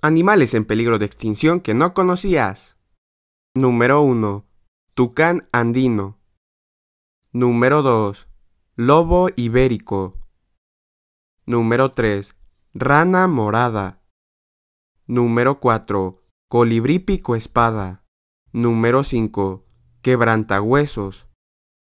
Animales en peligro de extinción que no conocías. Número 1. Tucán andino. Número 2. Lobo ibérico. Número 3. Rana morada. Número 4. Colibrí pico espada. Número 5. Quebrantahuesos.